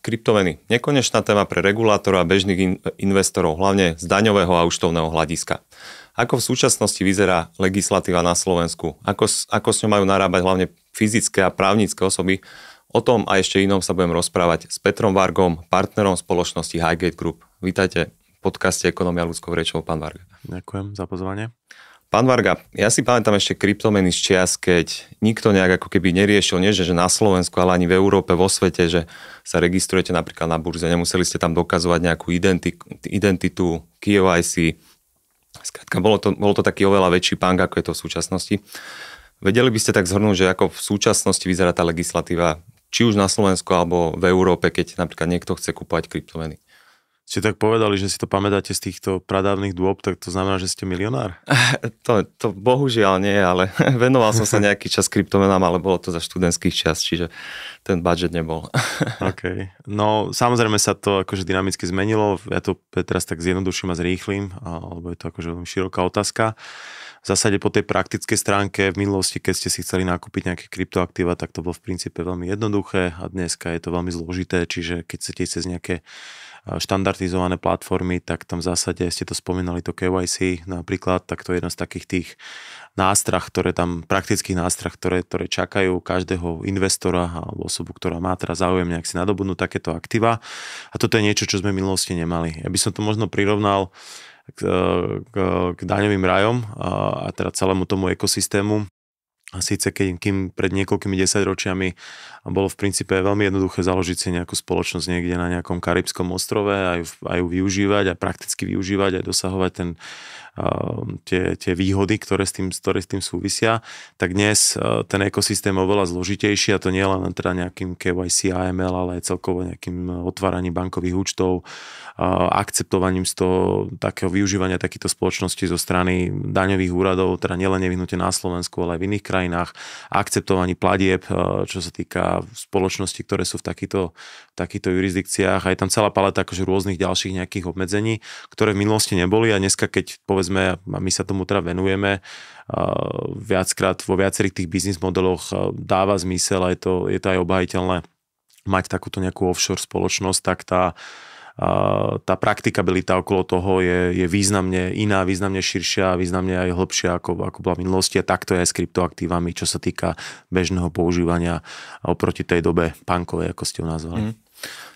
Kryptomeny. Nekonečná téma pre regulátora a bežných in- investorov, hlavne z daňového a účtovného hľadiska. Ako v súčasnosti vyzerá legislatíva na Slovensku? Ako, ako s ňou majú narábať hlavne fyzické a právnické osoby? O tom a ešte inom sa budem rozprávať s Petrom Vargom, partnerom spoločnosti Highgate Group. Vítajte v podcaste Ekonomia ľudskou rečou, pán Varga. Ďakujem za pozvanie. Pán Varga, ja si pamätám ešte kryptomeny z čias, keď nikto nejak ako keby neriešil, nie že, že na Slovensku, ale ani v Európe, vo svete, že sa registrujete napríklad na burze, nemuseli ste tam dokazovať nejakú identi- identitu, KYC. Skrátka, bolo to, bolo to taký oveľa väčší pang, ako je to v súčasnosti. Vedeli by ste tak zhrnúť, že ako v súčasnosti vyzerá tá legislatíva, či už na Slovensku alebo v Európe, keď napríklad niekto chce kúpať kryptomeny? ste tak povedali, že si to pamätáte z týchto pradávnych dôb, tak to znamená, že ste milionár? To, to bohužiaľ nie, ale venoval som sa nejaký čas kryptomenám, ale bolo to za študentských čas, čiže ten budget nebol. OK. No samozrejme sa to akože dynamicky zmenilo, ja to teraz tak zjednoduším a zrýchlim, alebo je to akože veľmi široká otázka. V zásade po tej praktickej stránke v minulosti, keď ste si chceli nakúpiť nejaké kryptoaktíva, tak to bolo v princípe veľmi jednoduché a dneska je to veľmi zložité, čiže keď chcete cez nejaké štandardizované platformy, tak tam v zásade ste to spomínali, to KYC napríklad, tak to je jedna z takých tých nástrah, ktoré tam, praktických nástrah, ktoré, ktoré čakajú každého investora alebo osobu, ktorá má teraz záujem nejak si nadobudnúť takéto aktíva. A toto je niečo, čo sme v minulosti nemali. Ja by som to možno prirovnal k, k, k daňovým rajom a, a teda celému tomu ekosystému a síce keď, kým pred niekoľkými desaťročiami bolo v princípe veľmi jednoduché založiť si nejakú spoločnosť niekde na nejakom karibskom ostrove a ju, a ju využívať a prakticky využívať a dosahovať ten Um, tie, tie výhody, ktoré s, tým, ktoré s tým súvisia, tak dnes uh, ten ekosystém je oveľa zložitejší a to nie len teda nejakým KYC, AML, ale aj celkovo nejakým uh, otváraním bankových účtov, uh, akceptovaním z toho takého využívania takýchto spoločností zo strany daňových úradov, teda nielen nevyhnutie na Slovensku, ale aj v iných krajinách, akceptovaní platieb, čo sa týka spoločností, ktoré sú v takýchto, takýchto jurisdikciách. je tam celá paleta akože rôznych ďalších nejakých obmedzení, ktoré v minulosti neboli a dneska, keď povedal povedzme, a my sa tomu teda venujeme, viackrát vo viacerých tých biznis modeloch dáva zmysel a je to, je to aj obhajiteľné mať takúto nejakú offshore spoločnosť, tak tá, tá praktikabilita okolo toho je, je významne iná, významne širšia a významne aj hĺbšia ako, ako bola v minulosti a takto je aj s kryptoaktívami, čo sa týka bežného používania oproti tej dobe pankovej, ako ste ju nazvali. Mm.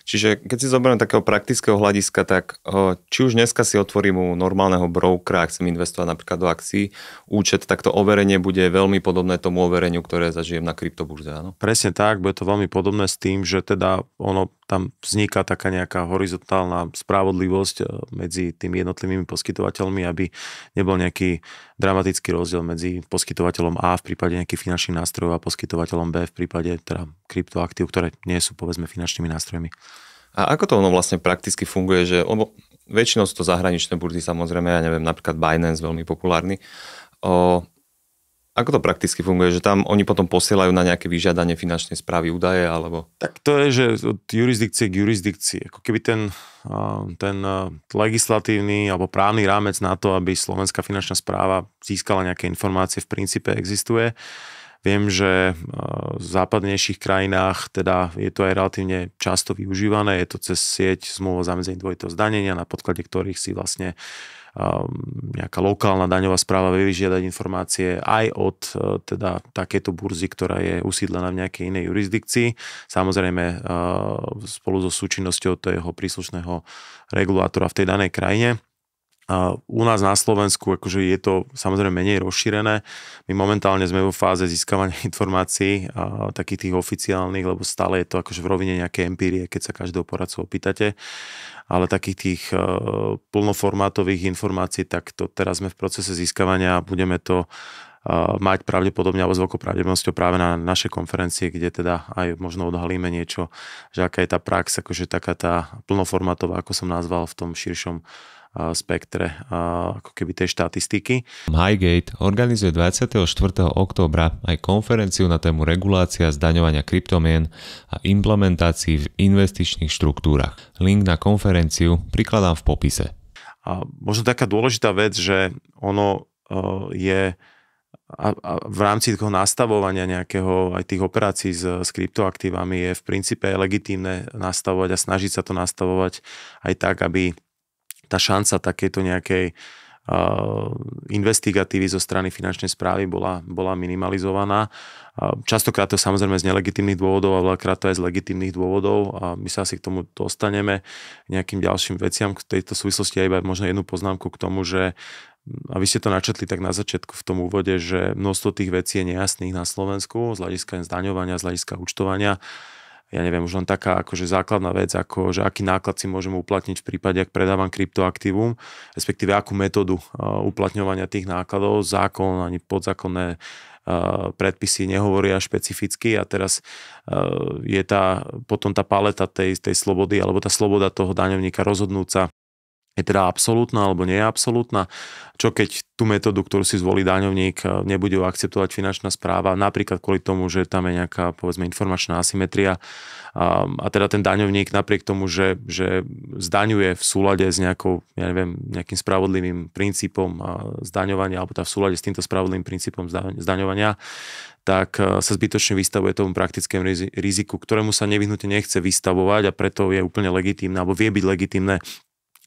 Čiže keď si zoberiem takého praktického hľadiska, tak eh, či už dneska si otvorím u normálneho brokera, ak chcem investovať napríklad do akcií, účet, tak to overenie bude veľmi podobné tomu overeniu, ktoré zažijem na kryptoburze. Áno? Presne tak, bude to veľmi podobné s tým, že teda ono tam vzniká taká nejaká horizontálna spravodlivosť eh, medzi tými jednotlivými poskytovateľmi, aby nebol nejaký dramatický rozdiel medzi poskytovateľom A v prípade nejakých finančných nástrojov a poskytovateľom B v prípade teda kryptoaktív, ktoré nie sú povedzme finančnými nástrojmi. A ako to ono vlastne prakticky funguje, že lebo väčšinou sú to zahraničné burzy samozrejme, ja neviem, napríklad Binance veľmi populárny. O, ako to prakticky funguje, že tam oni potom posielajú na nejaké vyžiadanie finančnej správy údaje alebo... Tak to je, že od jurisdikcie k jurisdikcii. Ako keby ten, ten legislatívny alebo právny rámec na to, aby slovenská finančná správa získala nejaké informácie v princípe existuje. Viem, že v západnejších krajinách teda je to aj relatívne často využívané, je to cez sieť zmluvo zamedzení dvojitého zdanenia, na podklade ktorých si vlastne Ehm, nejaká lokálna daňová správa vie vyžiadať informácie aj od e, teda takéto burzy, ktorá je usídlená v nejakej inej jurisdikcii. Samozrejme e, spolu so súčinnosťou toho príslušného regulátora v tej danej krajine. A u nás na Slovensku akože je to samozrejme menej rozšírené. My momentálne sme vo fáze získavania informácií a takých tých oficiálnych, lebo stále je to akože v rovine nejaké empírie, keď sa každého poradcu opýtate. Ale takých tých e, plnoformátových informácií, tak to teraz sme v procese získavania a budeme to e, mať pravdepodobne alebo s veľkou pravdepodobnosťou práve na našej konferencie, kde teda aj možno odhalíme niečo, že aká je tá prax, akože taká tá plnoformátová, ako som nazval v tom širšom spektre ako keby tej štatistiky. Highgate organizuje 24. októbra aj konferenciu na tému regulácia zdaňovania kryptomien a implementácií v investičných štruktúrach. Link na konferenciu prikladám v popise. A možno taká dôležitá vec, že ono e, je a, a v rámci toho nastavovania nejakého aj tých operácií s, s kryptoaktívami je v princípe legitímne nastavovať a snažiť sa to nastavovať aj tak, aby tá šanca takéto nejakej uh, investigatívy zo strany finančnej správy bola, bola minimalizovaná. Uh, častokrát to samozrejme z nelegitímnych dôvodov a veľakrát to aj z legitímnych dôvodov a my sa asi k tomu dostaneme nejakým ďalším veciam. K tejto súvislosti aj iba možno jednu poznámku k tomu, že a vy ste to načetli tak na začiatku v tom úvode, že množstvo tých vecí je nejasných na Slovensku z hľadiska zdaňovania, z hľadiska účtovania. Uh, ja neviem, už len taká akože základná vec, ako že aký náklad si môžem uplatniť v prípade, ak predávam kryptoaktívum, respektíve akú metódu uh, uplatňovania tých nákladov, zákon ani podzákonné uh, predpisy nehovoria špecificky a teraz uh, je tá, potom tá paleta tej, tej slobody alebo tá sloboda toho daňovníka rozhodnúca je teda absolútna alebo nie je absolútna. Čo keď tú metódu, ktorú si zvolí daňovník, nebude ju akceptovať finančná správa, napríklad kvôli tomu, že tam je nejaká povedzme informačná asymetria a, a teda ten daňovník napriek tomu, že, že zdaňuje v súlade s nejakou, ja neviem, nejakým spravodlivým princípom zdaňovania alebo tá v súlade s týmto spravodlivým princípom zdaňovania, tak e, sa zbytočne vystavuje tomu praktickému riziku, ktorému sa nevyhnutne nechce vystavovať a preto je úplne legitímne, alebo vie byť legitímne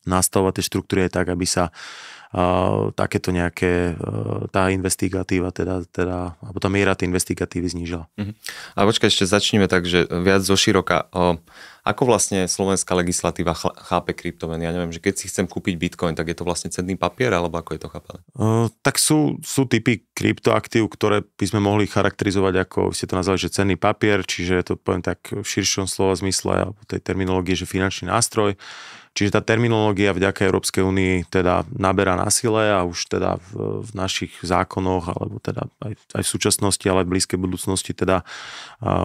nastavovať tie štruktúry aj tak, aby sa uh, takéto nejaké, uh, tá investigatíva, teda, teda, alebo tá miera tej investigatívy znížila. Uh-huh. Mhm. A počkaj, ešte začneme tak, že viac zo široka. Uh, ako vlastne slovenská legislatíva ch- chápe kryptomeny? Ja neviem, že keď si chcem kúpiť bitcoin, tak je to vlastne cenný papier, alebo ako je to chápané? Uh, tak sú, sú typy kryptoaktív, ktoré by sme mohli charakterizovať ako, ste to nazvali, že cenný papier, čiže to poviem tak v širšom slova zmysle, alebo tej terminológie, že finančný nástroj. Uh, Čiže tá terminológia vďaka Európskej únii teda naberá na sile a už teda v, v našich zákonoch, alebo teda aj, aj v súčasnosti, ale aj v blízkej budúcnosti teda a,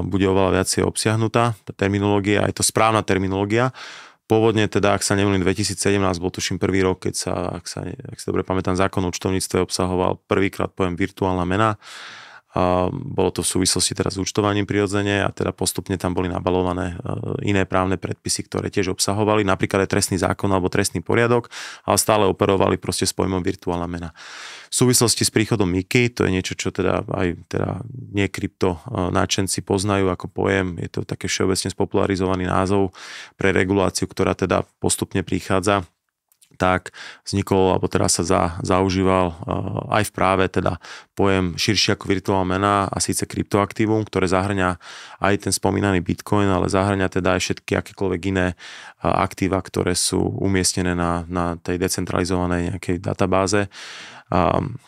bude oveľa viacej obsiahnutá tá terminológia, aj to správna terminológia. Pôvodne teda, ak sa nemýlim, 2017 bol tuším prvý rok, keď sa, ak sa, ak sa dobre pamätám, zákon o účtovníctve obsahoval prvýkrát pojem virtuálna mena. Bolo to v súvislosti teraz s účtovaním prirodzene a teda postupne tam boli nabalované e, iné právne predpisy, ktoré tiež obsahovali, napríklad aj trestný zákon alebo trestný poriadok, ale stále operovali proste s pojmom virtuálna mena. V súvislosti s príchodom Miky, to je niečo, čo teda aj teda nie krypto e, náčenci poznajú ako pojem, je to také všeobecne spopularizovaný názov pre reguláciu, ktorá teda postupne prichádza tak vznikol, alebo teraz sa za, zaužíval eh, aj v práve teda pojem širšie ako virtuálna mena a síce kryptoaktívum, ktoré zahrňa aj ten spomínaný Bitcoin, ale zahrňa teda aj všetky akékoľvek iné eh, aktíva, ktoré sú umiestnené na, na tej decentralizovanej nejakej databáze. Um,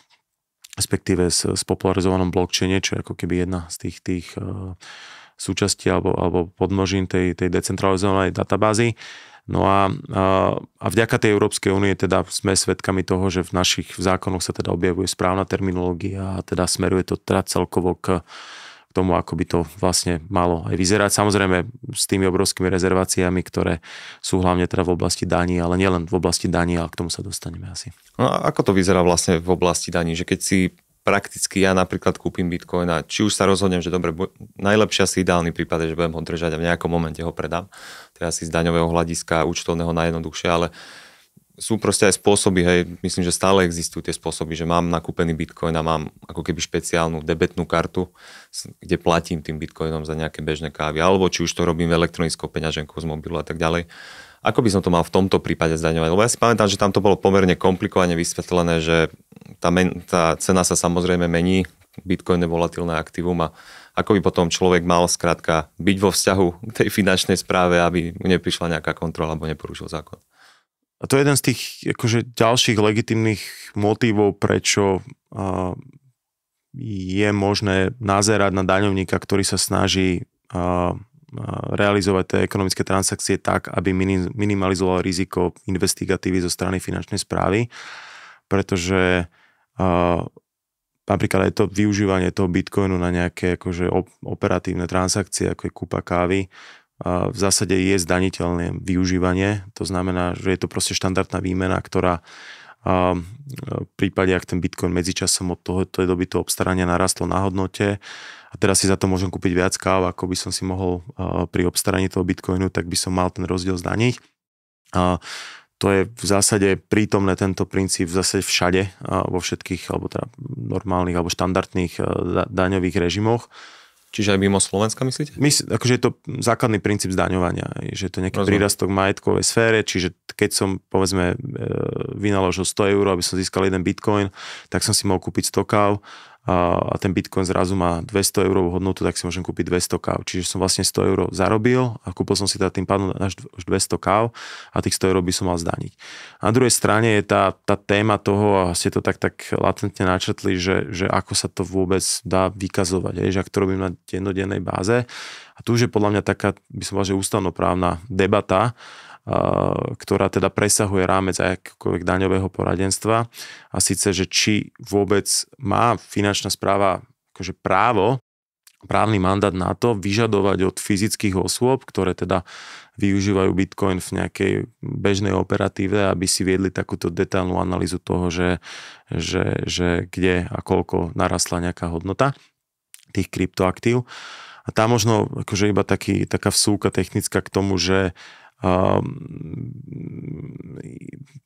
respektíve s popularizovanom blockchaine, čo je ako keby jedna z tých, tých eh, súčasti alebo, alebo podmnožín tej, tej decentralizovanej databázy. No a, a, a vďaka tej Európskej únie teda sme svedkami toho, že v našich zákonoch sa teda objavuje správna terminológia a teda smeruje to teda celkovo k tomu, ako by to vlastne malo aj vyzerať. Samozrejme s tými obrovskými rezerváciami, ktoré sú hlavne teda v oblasti daní, ale nielen v oblasti daní, ale k tomu sa dostaneme asi. No a ako to vyzerá vlastne v oblasti daní? Že keď si prakticky ja napríklad kúpim Bitcoin a či už sa rozhodnem, že dobre, najlepšia si ideálny prípad je, že budem ho držať a v nejakom momente ho predám. To je asi z daňového hľadiska účtovného najjednoduchšie, ale sú proste aj spôsoby, hej, myslím, že stále existujú tie spôsoby, že mám nakúpený bitcoin a mám ako keby špeciálnu debetnú kartu, kde platím tým bitcoinom za nejaké bežné kávy, alebo či už to robím elektronickou peňaženkou z mobilu a tak ďalej. Ako by som to mal v tomto prípade zdaňovať? Lebo ja si pamätám, že tam to bolo pomerne komplikovane vysvetlené, že tá, men, tá cena sa samozrejme mení, Bitcoin je volatilné aktívum a ako by potom človek mal skrátka byť vo vzťahu k tej finančnej správe, aby mu neprišla nejaká kontrola alebo neporušil zákon. A to je jeden z tých akože, ďalších legitimných motivov, prečo uh, je možné nazerať na daňovníka, ktorý sa snaží uh, realizovať tie ekonomické transakcie tak, aby minimalizoval riziko investigatívy zo strany finančnej správy, pretože a napríklad aj to využívanie toho bitcoinu na nejaké akože operatívne transakcie, ako je kúpa kávy, a v zásade je zdaniteľné využívanie. To znamená, že je to proste štandardná výmena, ktorá a v prípade, ak ten Bitcoin medzičasom od toho, tej doby to obstarania narastlo na hodnote a teraz si za to môžem kúpiť viac káv, ako by som si mohol pri obstaraní toho Bitcoinu, tak by som mal ten rozdiel zdaniť to je v zásade prítomné tento princíp zase všade, vo všetkých alebo teda normálnych alebo štandardných e, daňových režimoch. Čiže aj mimo Slovenska myslíte? My, akože je to základný princíp zdaňovania, že je to nejaký Rozumiem. prírastok majetkovej sfére, čiže keď som povedzme e, vynaložil 100 eur, aby som získal jeden bitcoin, tak som si mohol kúpiť 100 káv a ten Bitcoin zrazu má 200 eur hodnotu, tak si môžem kúpiť 200 káv. Čiže som vlastne 100 eur zarobil a kúpil som si teda tým pádom až 200 káv a tých 100 eur by som mal zdaniť. Na druhej strane je tá, tá téma toho, a ste to tak, tak latentne načetli, že, že ako sa to vôbec dá vykazovať, že ak to robím na dennodennej báze. A tu už je podľa mňa taká, by som povedal, že ústavnoprávna debata, ktorá teda presahuje rámec akékoľvek daňového poradenstva a síce, že či vôbec má finančná správa akože právo, právny mandát na to vyžadovať od fyzických osôb, ktoré teda využívajú Bitcoin v nejakej bežnej operatíve, aby si viedli takúto detailnú analýzu toho, že, že, že kde a koľko narastla nejaká hodnota tých kryptoaktív. A tá možno akože iba taký, taká vsúka technická k tomu, že uh, Ehm,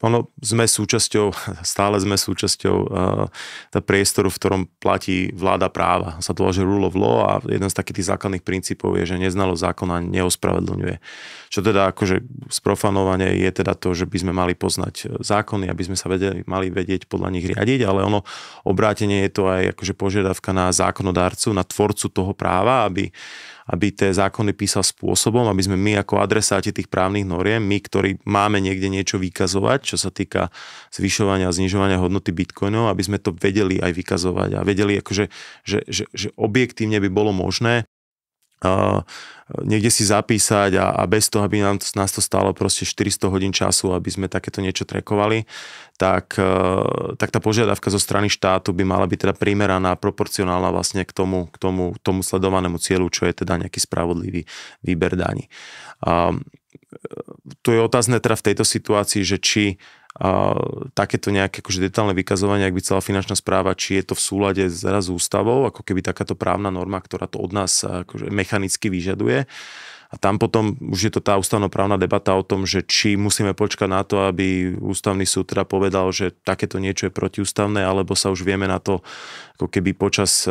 ono, sme súčasťou, stále sme súčasťou uh, priestoru, v ktorom platí vláda práva. Sa to že rule of law a jeden z takých tých základných princípov je, že neznalo zákona neospravedlňuje. Uh, čo teda akože sprofanovanie je teda to, že by sme mali poznať e, zákony, aby sme sa vedeli, mali vedieť podľa nich riadiť, ale ono obrátenie je to aj akože požiadavka na zákonodárcu, na tvorcu toho práva, aby, aby tie zákony písal spôsobom, aby sme my ako adresáti tých právnych noriem, my, ktorí máme niekde niečo vykazovať, čo sa týka zvyšovania a znižovania hodnoty bitcoinov, aby sme to vedeli aj vykazovať a vedeli, akože, že, že, že objektívne by bolo možné E, niekde si zapísať a, a bez toho, aby nám to, nás to stalo proste 400 hodín času, aby sme takéto niečo trekovali, tak, e, tak tá požiadavka zo strany štátu by mala byť teda primeraná proporcionálna vlastne k tomu, k tomu, tomu sledovanému cieľu, čo je teda nejaký spravodlivý výber daní tu je otázne teda v tejto situácii, že či uh, takéto nejaké akože detálne vykazovanie, ak by celá finančná správa, či je to v súlade s raz ústavou, ako keby takáto právna norma, ktorá to od nás akože mechanicky vyžaduje. A tam potom už je to tá ústavnoprávna debata o tom, že či musíme počkať na to, aby ústavný súd teda povedal, že takéto niečo je protiústavné, alebo sa už vieme na to ako keby počas e,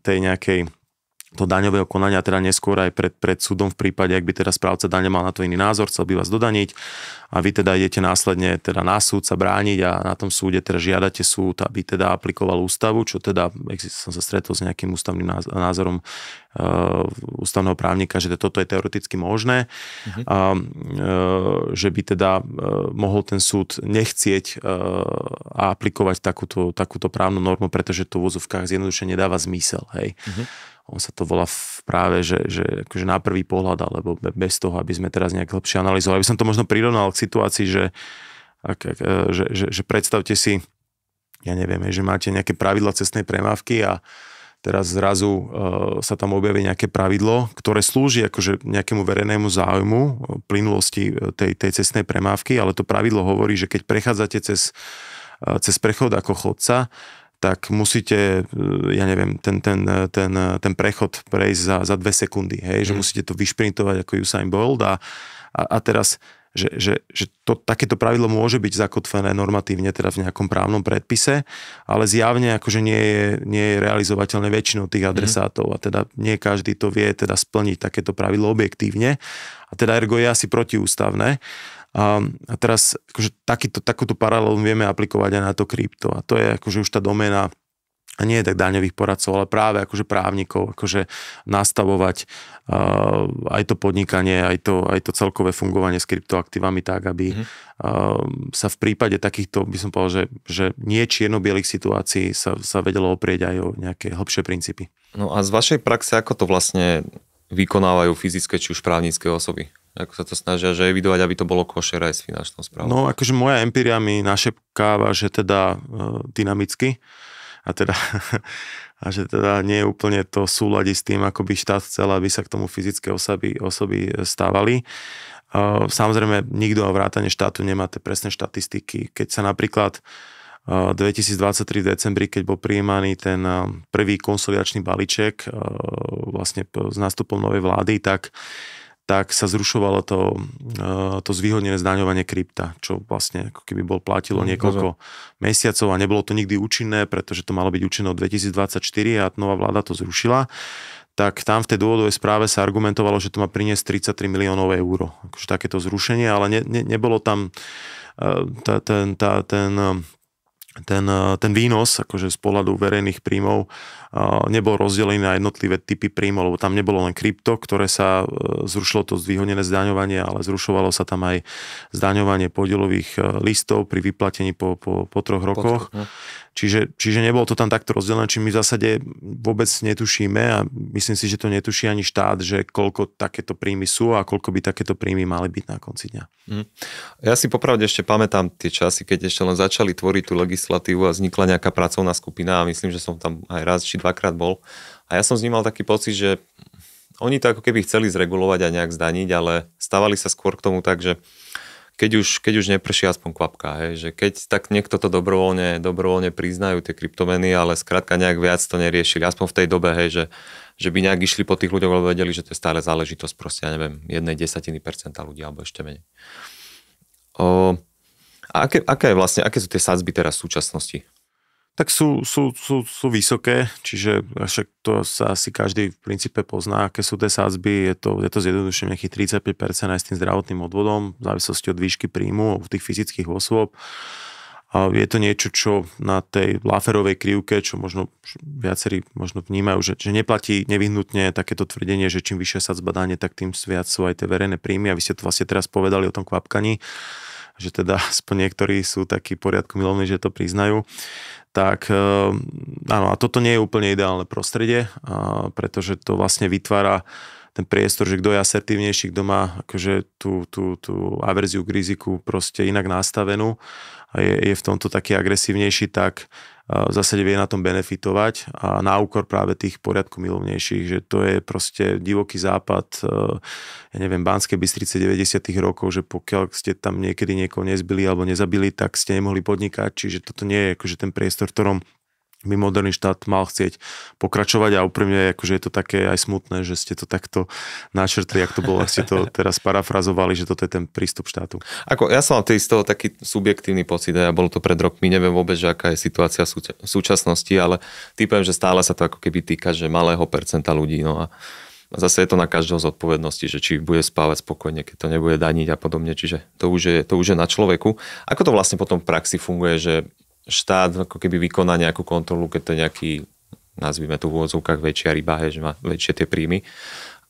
tej nejakej to daňového konania, teda neskôr aj pred, pred súdom v prípade, ak by teda správca dane mal na to iný názor, chcel by vás dodaniť a vy teda idete následne teda na súd sa brániť a na tom súde teda žiadate súd, aby teda aplikoval ústavu, čo teda, som sa stretol s nejakým ústavným názorom uh, ústavného právnika, že toto je teoreticky možné mhm. a uh, že by teda uh, mohol ten súd nechcieť uh, aplikovať takúto, takúto právnu normu, pretože to v úzovkách zjednodušene nedáva zmysel. Hej. Mhm on sa to volá práve, že, že akože na prvý pohľad, alebo bez toho, aby sme teraz nejak lepšie analyzovali. Aby som to možno prirovnal k situácii, že, ak, ak, e, že, že, že predstavte si, ja neviem, že máte nejaké pravidla cestnej premávky a teraz zrazu e, sa tam objaví nejaké pravidlo, ktoré slúži akože nejakému verejnému záujmu e, plynulosti tej, tej cestnej premávky, ale to pravidlo hovorí, že keď prechádzate cez, cez prechod ako chodca, tak musíte, e, ja neviem, ten, ten, e, ten, e, ten prechod prejsť za, za dve sekundy, hej, mm. že mhm. musíte to vyšprintovať ako Usain Bolt a, a, a teraz, že, že, že to, takéto pravidlo môže byť zakotvené normatívne teda v nejakom právnom predpise, ale zjavne akože nie je, nie je realizovateľné väčšinou tých mhm. adresátov a teda nie každý to vie teda splniť takéto pravidlo objektívne a teda ergo je asi protiústavné. A, a teraz akože takýto, takúto paralelu vieme aplikovať aj na to krypto. A to je akože už tá doména a nie tak daňových poradcov, ale práve akože právnikov, akože nastavovať uh, aj to podnikanie, aj to, aj to celkové fungovanie s kryptoaktívami tak, aby mm. uh, sa v prípade takýchto, by som povedal, že, že nie čierno-bielých situácií sa, sa vedelo oprieť aj o nejaké hlbšie princípy. No a z vašej praxe, ako to vlastne vykonávajú fyzické či už právnické osoby. Ako sa to snažia, že evidovať, aby to bolo košer aj s finančnou správou. No, akože moja empiria mi našepkáva, že teda e, dynamicky a teda a že teda nie je úplne to súľadi s tým, ako by štát chcel, aby sa k tomu fyzické osoby, osoby stávali. E, samozrejme, nikto vrátane štátu nemá tie presné štatistiky. Keď sa napríklad 2023 eh, v decembri, keď bol prijímaný ten eh, prvý konsolidačný balíček eh, vlastne s nástupom novej vlády, tak tak sa zrušovalo to, to zvýhodnené zdaňovanie krypta, čo vlastne ako keby bol platilo mm, niekoľko mesiacov a nebolo to nikdy účinné, pretože to malo byť účinné od 2024 a nová vláda to zrušila tak tam v tej dôvodovej správe sa argumentovalo, že to má priniesť 33 miliónov eur. Akože takéto zrušenie, ale ne, ne, nebolo tam tá, ten, tá, ten ten, eh, ten výnos akože z pohľadu verejných príjmov eh, nebol rozdelený na jednotlivé typy príjmov, lebo tam nebolo len krypto, ktoré sa eh, zrušilo to zvýhodnené zdaňovanie, ale zrušovalo sa tam aj zdaňovanie podielových listov pri vyplatení po, po, po troch rokoch. Po troch, no. Čiže, čiže nebolo to tam takto rozdelené, či my v zásade vôbec netušíme a myslím si, že to netuší ani štát, že koľko takéto príjmy sú a koľko by takéto príjmy mali byť na konci dňa. Mhm. Ja si popravde ešte pamätám tie časy, keď ešte len začali tvoriť tú legislatívu a vznikla nejaká pracovná skupina a myslím, že som tam aj raz či dvakrát bol. A ja som vnímal taký pocit, že oni to ako keby chceli zregulovať a nejak zdaniť, ale stávali sa skôr k tomu tak, že uh, keď už, keď už neprší aspoň kvapka, hej, že keď tak niekto to dobrovoľne, dobrovoľne priznajú tie kryptomeny, ale skrátka nejak viac to neriešili, aspoň v tej dobe, hej, že, že by nejak išli po tých ľuďoch, lebo vedeli, že to je stále záležitosť proste, ja neviem, jednej desatiny percenta ľudí alebo ešte menej. O, a aké, aké, vlastne, aké sú tie sadzby teraz v súčasnosti? tak sú, sú, sú, sú vysoké, čiže však to sa asi každý v princípe pozná, aké sú tie sázby, je to, je to zjednodušene nejakých 35% aj s tým zdravotným odvodom, v závislosti od výšky príjmu u tých fyzických osôb. A je to niečo, čo na tej Laferovej krivke, čo možno viacerí možno vnímajú, že, že neplatí nevyhnutne takéto tvrdenie, že čím vyššia sa zbadanie, tak tým viac sú aj tie verejné príjmy. A vy ste to vlastne teraz povedali o tom kvapkaní že teda aspoň niektorí sú takí poriadku milovní, že to priznajú, tak eh, áno, a toto nie je úplne ideálne prostredie, eh, pretože to vlastne vytvára ten priestor, že kto je asertívnejší, kto má akože tú, tú, tú averziu k riziku proste inak nastavenú a je, je v tomto taký agresívnejší, tak v zásade vie na tom benefitovať a na úkor práve tých poriadku milovnejších, že to je proste divoký západ, e, ja neviem, Banskej Bystrice 90 rokov, že pokiaľ ste tam niekedy niekoho nezbili alebo nezabili, tak ste nemohli podnikať, čiže toto nie je akože ten priestor, v ktorom by moderný štát mal chcieť pokračovať a úprimne akože je to také aj smutné, že ste to takto načrtli, ak to bolo, ak ste to teraz parafrazovali, že toto je ten prístup štátu. Ako, ja som mám z toho taký subjektívny pocit, a ja bolo to pred rokmi, neviem vôbec, že aká je situácia v súčasnosti, ale typujem, že stále sa to ako keby týka, že malého percenta ľudí. No a zase je to na každého zodpovednosti, že či bude spávať spokojne, keď to nebude daniť a podobne, čiže to už je, to už je na človeku. Ako to vlastne potom v praxi funguje, že štát ako keby vykoná nejakú kontrolu, keď to je nejaký, nazvime to v úvodzovkách, väčšia ryba, hej, že má väčšie tie príjmy.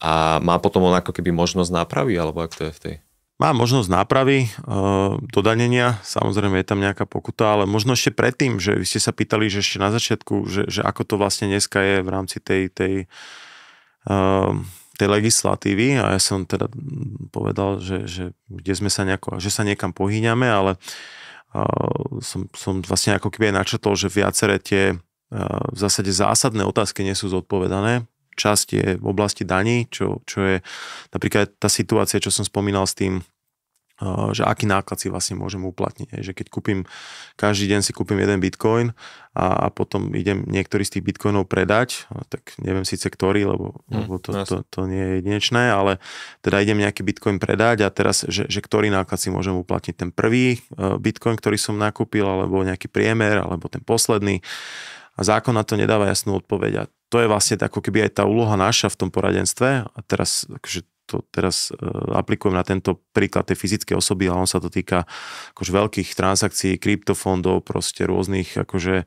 A má potom on ako keby možnosť nápravy, alebo ak to je v tej? Má možnosť nápravy, e, dodanenia, samozrejme je tam nejaká pokuta, ale možno ešte predtým, že vy ste sa pýtali, že ešte na začiatku, že, že ako to vlastne dneska je v rámci tej, tej, e, tej legislatívy a ja som teda povedal, že, že kde sme sa nejako, že sa niekam pohýňame, ale som, som vlastne ako keby aj načrtol, že viaceré tie v zásade zásadné otázky nie sú zodpovedané. Časť je v oblasti daní, čo, čo je napríklad tá situácia, čo som spomínal s tým Eh, že aký náklad si vlastne môžem uplatniť. Že keď kúpim, každý deň si kúpim jeden bitcoin a, a potom idem niektorý z tých bitcoinov predať, eh, tak neviem síce ktorý, lebo, mm, lebo to, no to, to nie je jedinečné, ale teda idem nejaký bitcoin predať a teraz, že, že ktorý náklad si môžem uplatniť. Ten prvý eh, bitcoin, ktorý som nakúpil, alebo nejaký priemer, alebo ten posledný. A zákon na to nedáva jasnú odpoveď. A to je vlastne ako keby aj tá úloha naša v tom poradenstve. A teraz akože to teraz e, aplikujem na tento príklad tej fyzické osoby, ale on sa to týka akože veľkých transakcií, kryptofondov, proste rôznych akože e,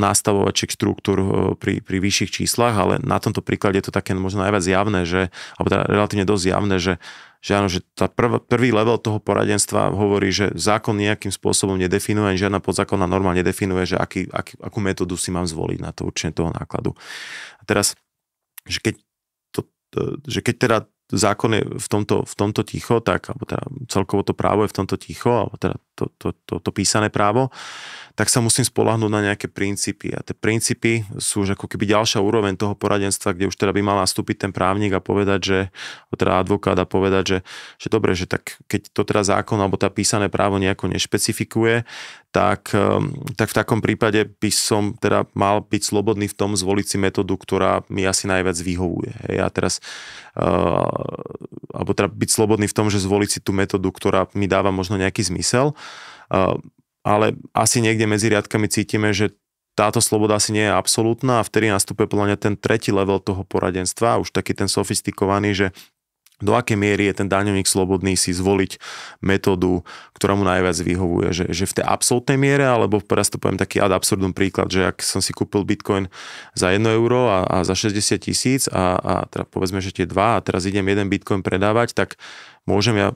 nastavovačiek štruktúr e, pri, pri vyšších číslach, ale na tomto príklade je to také možno najviac javné, že, alebo teda relatívne dosť javné, že že áno, že tá prv, prvý level toho poradenstva hovorí, že zákon nejakým spôsobom nedefinuje, ani žiadna podzákonná norma nedefinuje, že aký, aký, akú metódu si mám zvoliť na to určenie toho nákladu. A teraz, že keď, to, že keď teda zákon je v tomto, v tomto ticho, tak, alebo teda celkovo to právo je v tomto ticho, alebo teda to, to, to, to písané právo, tak sa musím spolahnúť na nejaké princípy. A tie princípy sú už ako keby ďalšia úroveň toho poradenstva, kde už teda by mal nastúpiť ten právnik a povedať, že, alebo teda advokát a povedať, že, že dobre, že tak keď to teda zákon alebo tá písané právo nejako nešpecifikuje, tak, ehm, tak v takom prípade by som teda mal byť slobodný v tom zvoliť si metódu, ktorá mi asi najviac vyhovuje. Hej. A teraz, uh, alebo teda byť slobodný v tom, že zvoliť si tú metódu, ktorá mi dáva možno nejaký zmysel, uh, ale asi niekde medzi riadkami cítime, že táto sloboda asi nie je absolútna a vtedy nastupuje podľa mňa ten tretí level toho poradenstva, už taký ten sofistikovaný, že do akej miery je ten daňovník slobodný si zvoliť metódu, ktorá mu najviac vyhovuje, že, že v tej absolútnej miere, alebo teraz to poviem taký ad absurdum príklad, že ak som si kúpil bitcoin za 1 euro a, a za 60 tisíc a, a teda povedzme, že tie dva a teraz idem jeden bitcoin predávať, tak môžem ja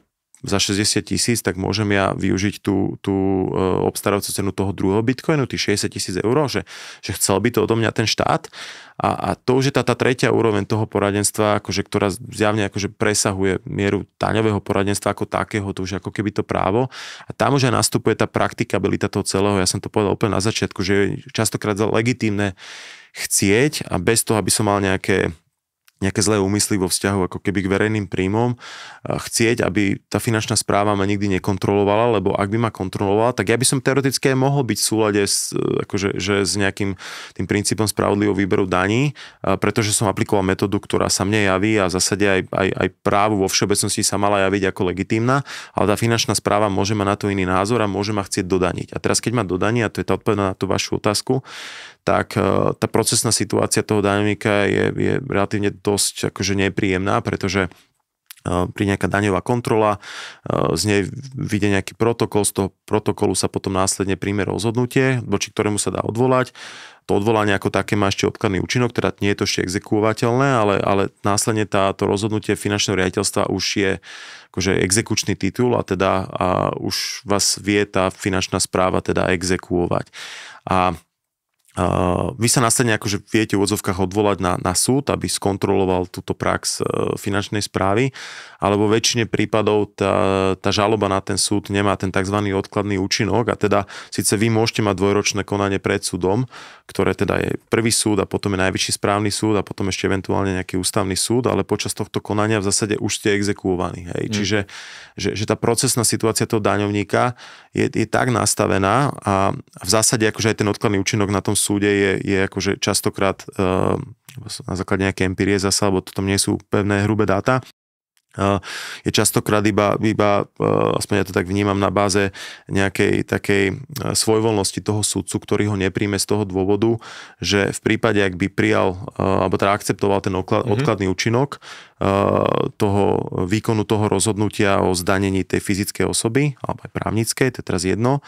za 60 tisíc, tak môžem ja využiť tú, tú e, obstarávacú cenu toho druhého bitcoinu, tých 60 tisíc eur, že, že chcel by to odo mňa ten štát. A, a to už je tá, tá tretia úroveň toho poradenstva, akože, ktorá zjavne akože presahuje mieru daňového poradenstva ako takého, to už ako keby to právo. A tam už aj nastupuje tá praktikabilita toho celého. Ja som to povedal úplne na začiatku, že je častokrát legitímne chcieť a bez toho, aby som mal nejaké nejaké zlé úmysly vo vzťahu ako keby k verejným príjmom, chcieť, aby tá finančná správa ma nikdy nekontrolovala, lebo ak by ma kontrolovala, tak ja by som teoreticky aj mohol byť v súlade s, e, akože, že s nejakým tým princípom spravodlivého výberu daní, pretože som aplikoval metódu, ktorá sa mne javí a v zásade aj, aj, aj právu vo všeobecnosti sa mala javiť ako legitímna, ale tá finančná správa môže mať na to iný názor a môže ma chcieť dodaniť. A teraz, keď ma a to je tá odpoveď na tú vašu otázku, tak e, tá procesná situácia toho dynamika je, je relatívne dosť akože nepríjemná, pretože e, pri nejaká daňová kontrola, e, z nej vyjde nejaký protokol, z toho protokolu sa potom následne príjme rozhodnutie, voči ktorému sa dá odvolať. To odvolanie ako také má ešte obkladný účinok, teda nie je to ešte exekuovateľné, ale, ale následne táto rozhodnutie finančného riaditeľstva už je akože exekučný titul a teda a už vás vie tá finančná správa teda exekuovať. A Uh, vy sa následne akože viete v odzovkách odvolať na, na súd, aby skontroloval túto prax uh, finančnej správy, alebo väčšine prípadov tá, tá žaloba na ten súd nemá ten tzv. odkladný účinok a teda síce vy môžete mať dvojročné konanie pred súdom, ktoré teda je prvý súd a potom je najvyšší správny súd a potom ešte eventuálne nejaký ústavný súd, ale počas tohto konania v zásade už ste exekuovaní. Hej? Mm. Čiže že, že tá procesná situácia toho daňovníka je, je tak nastavená a v zásade akože aj ten odkladný účinok na tom súde je, je akože častokrát eh, na základe nejaké empirie zase, lebo to tam nie sú pevné hrubé dáta, je častokrát iba, iba e, aspoň ja to tak vnímam, na báze nejakej takej e, svojvoľnosti toho sudcu, ktorý ho nepríjme z toho dôvodu, že v prípade, ak by prijal, e, alebo teda akceptoval ten mhm. odkladný mm-hmm. účinok toho výkonu toho rozhodnutia o zdanení tej fyzickej osoby, alebo aj právnickej, to je teraz jedno,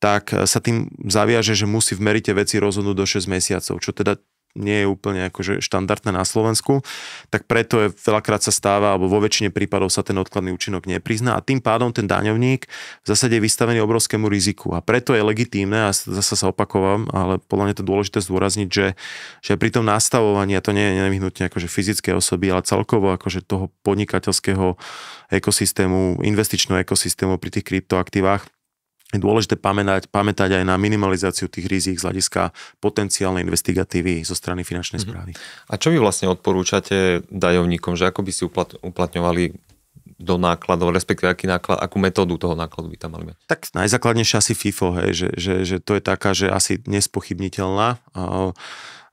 tak sa tým zaviaže, že musí v merite veci rozhodnúť do 6 mesiacov, čo teda nie je úplne akože štandardné na Slovensku, tak preto je veľakrát sa stáva, alebo vo väčšine prípadov sa ten odkladný účinok neprizná a tým pádom ten daňovník v zásade je vystavený obrovskému riziku a preto je legitímne, a zase sa opakovám, ale podľa mňa to dôležité zdôrazniť, že, že pri tom nastavovaní, a to nie je nevyhnutne akože fyzické osoby, ale celkovo akože toho podnikateľského ekosystému, investičného ekosystému pri tých kryptoaktívach, je dôležité pamätať, pamätať aj na minimalizáciu tých rizík z hľadiska potenciálnej investigatívy zo strany finančnej mhm. správy. A čo vy vlastne odporúčate dajovníkom, že ako by si uplatňovali do nákladov, respektíve aký náklad, akú metódu toho nákladu by tam mali mať? Tak najzákladnejšia asi FIFO, hej, že, že, že to je taká, že asi nespochybniteľná.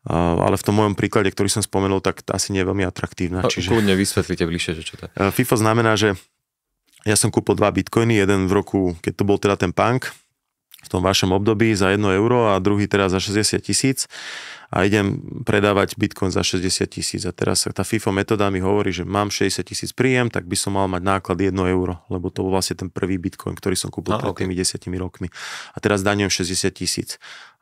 ale v tom mojom príklade, ktorý som spomenul, tak asi nie je veľmi atraktívna. No, čiže... Kľudne vysvetlite bližšie, že čo to je. E, FIFO znamená, že ja som kúpil dva bitcoiny, jeden v roku, keď to bol teda ten punk, v tom vašom období za 1 euro a druhý teraz za 60 tisíc a idem predávať bitcoin za 60 tisíc a teraz tá FIFO metóda mi hovorí, že mám 60 tisíc príjem, tak by som mal mať náklad 1 euro, lebo to bol vlastne ten prvý bitcoin, ktorý som kúpil no, pred okay. tými 10 rokmi a teraz daňujem 60 tisíc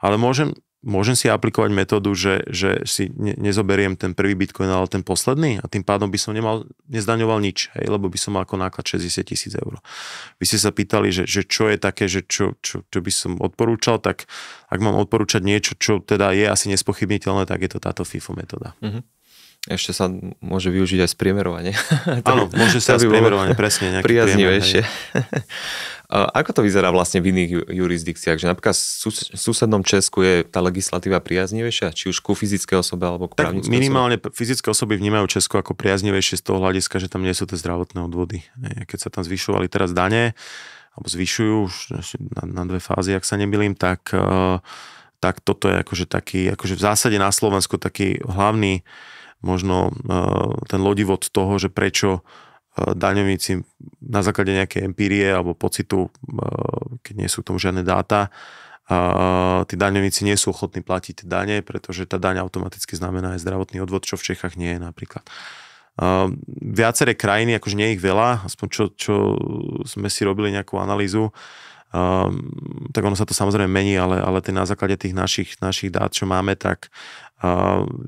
ale môžem, môžem si aplikovať metódu, že, že si ne, nezoberiem ten prvý bitcoin, ale ten posledný a tým pádom by som nemal, nezdaňoval nič, hej, lebo by som mal ako náklad 60 tisíc eur. Vy ste sa pýtali, že, že čo je také, že čo, čo, čo by som odporúčal, tak ak mám odporúčať niečo, čo teda je asi nespochybniteľné, tak je to táto FIFO metóda. Mm-hmm ešte sa môže využiť aj spriemerovanie. Áno, môže sa spriemerovanie, presne. Priaznivejšie. Ako to vyzerá vlastne v iných jurisdikciách? Že napríklad v susednom Česku je tá legislatíva priaznivejšia, či už ku fyzické osobe alebo k tak minimálne osobe? fyzické osoby vnímajú Česko ako priaznivejšie z toho hľadiska, že tam nie sú tie zdravotné odvody. Keď sa tam zvyšovali teraz dane, alebo zvyšujú už na, na dve fázy, ak sa nemýlim, tak, eh, tak toto je akože taký, akože v zásade na Slovensku taký hlavný možno e, ten lodivod toho, že prečo e, daňovníci na základe nejakej empírie alebo pocitu, e, keď nie sú k tomu žiadne dáta, a tí daňovníci nie sú ochotní platiť dane, pretože tá daň automaticky znamená aj zdravotný odvod, čo v Čechách nie je napríklad. viaceré krajiny, akože nie ich veľa, aspoň čo, čo sme si robili nejakú analýzu, tak ono sa to samozrejme mení, ale, ale na základe tých našich, našich dát, čo máme, tak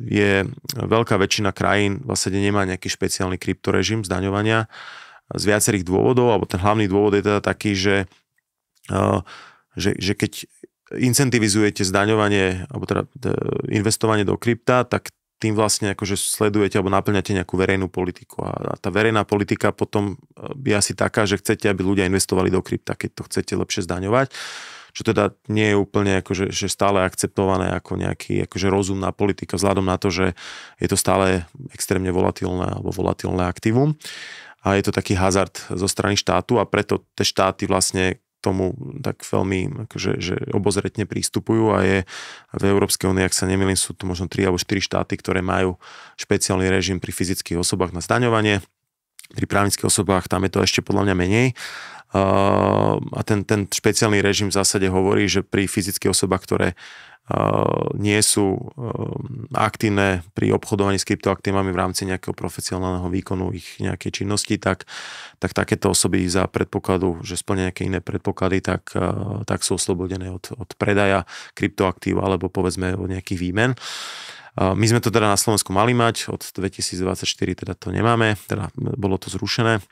je veľká väčšina krajín vlastne nemá nejaký špeciálny kryptorežim zdaňovania z viacerých dôvodov, alebo ten hlavný dôvod je teda taký, že, že, že keď incentivizujete zdaňovanie, alebo teda e, investovanie do krypta, tak tým vlastne akože sledujete alebo naplňate nejakú verejnú politiku. A tá verejná politika potom e, je asi taká, že chcete, aby ľudia investovali do krypta, keď to chcete lepšie zdaňovať čo teda nie je úplne akože, že stále akceptované ako nejaký akože rozumná politika vzhľadom na to, že je to stále extrémne volatilné alebo volatilné aktívum a je to taký hazard zo strany štátu a preto tie štáty vlastne tomu tak veľmi akože, že obozretne prístupujú a je v Európskej únii, ak sa nemýlim, sú tu možno 3 alebo 4 štáty, ktoré majú špeciálny režim pri fyzických osobách na zdaňovanie pri právnických osobách tam je to ešte podľa mňa menej a ten, ten špeciálny režim v zásade hovorí, že pri fyzických osobách, ktoré nie sú aktívne pri obchodovaní s kryptoaktívami v rámci nejakého profesionálneho výkonu ich nejakej činnosti, tak, tak takéto osoby za predpokladu, že splnia nejaké iné predpoklady, tak, tak sú oslobodené od, od predaja kryptoaktív alebo povedzme od nejakých výmen. My sme to teda na Slovensku mali mať, od 2024 teda to nemáme, teda bolo to zrušené.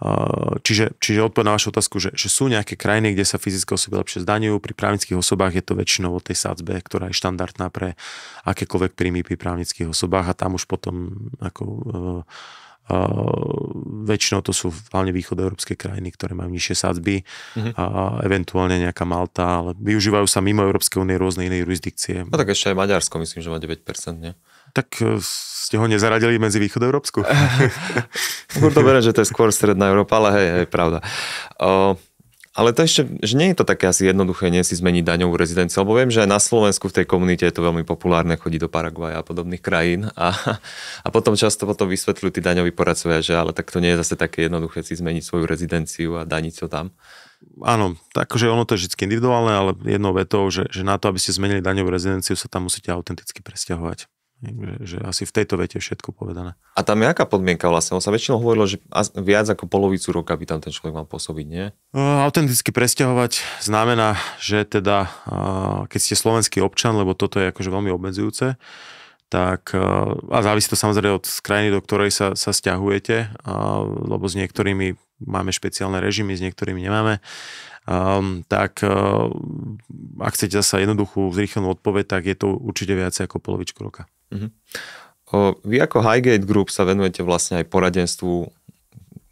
Eh, čiže, čiže odpoveď na vašu otázku, že, že sú nejaké krajiny, kde sa fyzické osoby lepšie zdaňujú, pri právnických osobách je to väčšinou o tej sádzbe, ktorá je štandardná pre akékoľvek príjmy pri právnických osobách a tam už potom ako eh, väčšinou to sú hlavne východoeurópske krajiny, ktoré majú nižšie sádzby mm-hmm. a eventuálne nejaká Malta, ale využívajú sa mimo Európskej únie rôzne iné jurisdikcie. No tak ešte aj Maďarsko, myslím, že má 9%, nie? Tak e, ste ho nezaradili medzi východoeurópsku? Skôr to že to je skôr stredná Európa, ale hej, hej, pravda. Uh, ale to ešte, že nie je to také asi jednoduché, nie si zmeniť daňovú rezidenciu, lebo viem, že aj na Slovensku v tej komunite je to veľmi populárne chodiť do Paraguaja a podobných krajín a, a potom často potom vysvetľujú tí daňoví poradcovia, že ale tak to nie je zase také jednoduché si zmeniť svoju rezidenciu a daniť to tam. Áno, takže ono to je vždy individuálne, ale jednou vetou, že, že na to, aby ste zmenili daňovú rezidenciu, sa tam musíte autenticky presťahovať. Že asi v tejto vete všetko povedané. A tam je aká podmienka vlastne? On sa väčšinou hovorilo, že viac ako polovicu roka by tam ten človek mal pôsobiť, nie? No, autenticky presťahovať znamená, že teda, keď ste slovenský občan, lebo toto je akože veľmi obmedzujúce, tak a závisí to samozrejme od krajiny, do ktorej sa, sa stiahujete, lebo s niektorými máme špeciálne režimy, s niektorými nemáme. Um, tak uh, ak chcete zase jednoduchú, zrýchlenú odpoveď, tak je to určite viacej ako polovičku roka. Uh-huh. O, vy ako Highgate Group sa venujete vlastne aj poradenstvu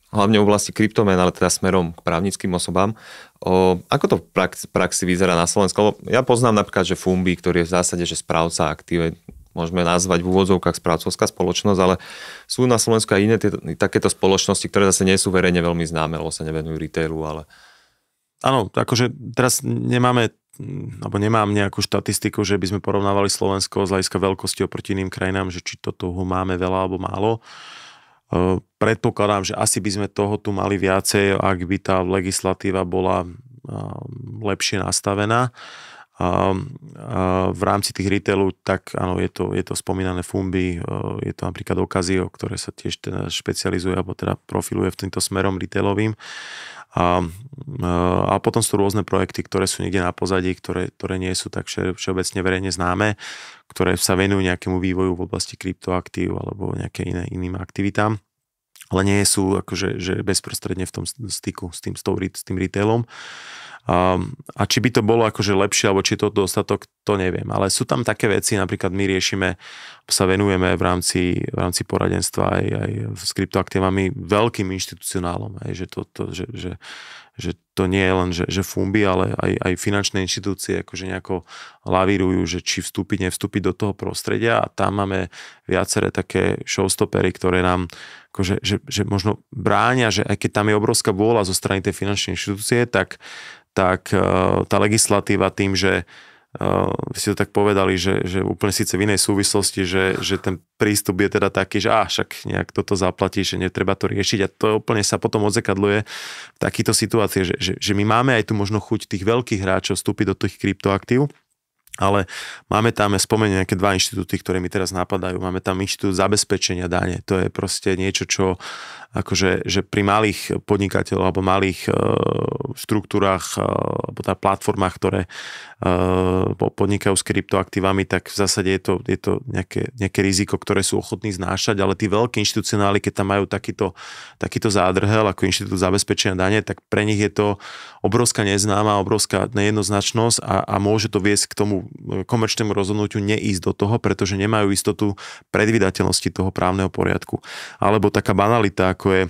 hlavne v oblasti kryptomen, ale teda smerom k právnickým osobám. O, ako to v praxi, praxi vyzerá na Slovensku? Lebo ja poznám napríklad, že Fumbi, ktorý je v zásade, že správca aktíve, môžeme nazvať v úvodzovkách správcovská spoločnosť, ale sú na Slovensku aj iné tie, takéto spoločnosti, ktoré zase nie sú verejne veľmi známe, lebo sa nevenujú retailu, ale... Áno, akože teraz nemáme Hm, alebo nemám nejakú štatistiku, že by sme porovnávali Slovensko z hľadiska veľkosti oproti iným krajinám, že či to toho máme veľa alebo málo. E, predpokladám, že asi by sme toho tu mali viacej, ak by tá legislatíva bola e, lepšie nastavená. v rámci tých retailov, tak áno, je to, je to spomínané Fumbi, e, je to napríklad Okazio, ktoré sa tiež teda špecializuje alebo teda profiluje v týmto smerom retailovým. A, a potom sú rôzne projekty, ktoré sú niekde na pozadí, ktoré, ktoré nie sú tak všeobecne verejne známe, ktoré sa venujú nejakému vývoju v oblasti kryptoaktív alebo nejaké iné, iným aktivitám ale nie sú akože že bezprostredne v tom styku s tým, s, tou, s tým retailom. Uh, Ehm, a či by to bolo akože lepšie, alebo či je to dostatok, to neviem. Ale sú tam také veci, napríklad my riešime, sa venujeme v rámci, v rámci poradenstva aj, aj s kryptoaktívami veľkým inštitucionálom, aj, že, to, to, že, že, že to nie je len, že, že fumby, ale aj, aj finančné inštitúcie akože nejako lavírujú, že či vstúpiť, nevstúpiť do toho prostredia a tam máme viaceré také showstopery, ktoré nám akože, že, že možno bránia, že aj keď tam je obrovská bôľa zo strany tej finančnej inštitúcie, tak, tak eh, tá legislatíva tým, že uh, eh, ste to tak povedali, že, že úplne síce v inej súvislosti, že, že ten prístup je teda taký, že á, však nejak toto zaplatí, že netreba to riešiť a to úplne sa potom odzekadluje v takýto situácie, že, že, že my máme aj tu možno chuť tých veľkých hráčov vstúpiť do tých kryptoaktív, ale máme tam, ja spomeniem nejaké dva inštitúty, ktoré mi teraz napadajú. Máme tam inštitút zabezpečenia dane. To je proste niečo, čo akože že pri malých podnikateľov alebo malých e, štruktúrach e, alebo tá teda platformách, ktoré e, podnikajú s kryptoaktívami, tak v zásade je to, je to nejaké, nejaké riziko, ktoré sú ochotní znášať, ale tí veľkí inštitucionály, keď tam majú takýto, takýto zádrhel ako Inštitút zabezpečenia dane, tak pre nich je to obrovská neznáma, obrovská nejednoznačnosť a, a môže to viesť k tomu e, komerčnému rozhodnutiu neísť do toho, pretože nemajú istotu predvydateľnosti toho právneho poriadku. Alebo taká banalita, ako je